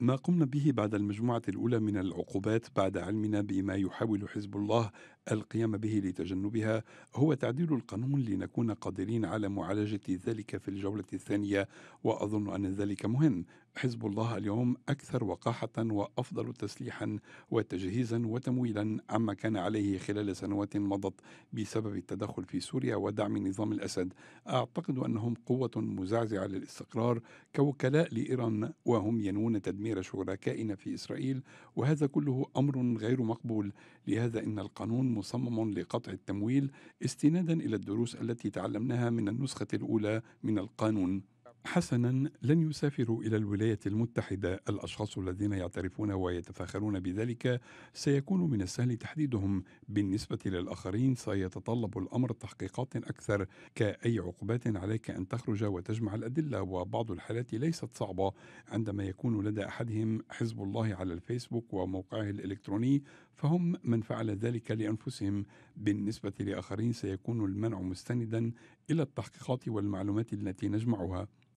ما قمنا به بعد المجموعة الأولى من العقوبات بعد علمنا بما يحاول حزب الله القيام به لتجنبها هو تعديل القانون لنكون قادرين على معالجة ذلك في الجولة الثانية وأظن أن ذلك مهم حزب الله اليوم أكثر وقاحة وأفضل تسليحا وتجهيزا وتمويلا عما كان عليه خلال سنوات مضت بسبب التدخل في سوريا ودعم نظام الأسد أعتقد أنهم قوة مزعزعة للاستقرار كوكلاء لإيران وهم ينوون تدمير شركائنا في إسرائيل وهذا كله أمر غير مقبول لهذا إن القانون مصمم لقطع التمويل استنادا الى الدروس التي تعلمناها من النسخه الاولى من القانون حسنا لن يسافر الى الولايات المتحده الاشخاص الذين يعترفون ويتفاخرون بذلك سيكون من السهل تحديدهم بالنسبه للاخرين سيتطلب الامر تحقيقات اكثر كاي عقوبات عليك ان تخرج وتجمع الادله وبعض الحالات ليست صعبه عندما يكون لدى احدهم حزب الله على الفيسبوك وموقعه الالكتروني فهم من فعل ذلك لانفسهم بالنسبه لاخرين سيكون المنع مستندا الى التحقيقات والمعلومات التي نجمعها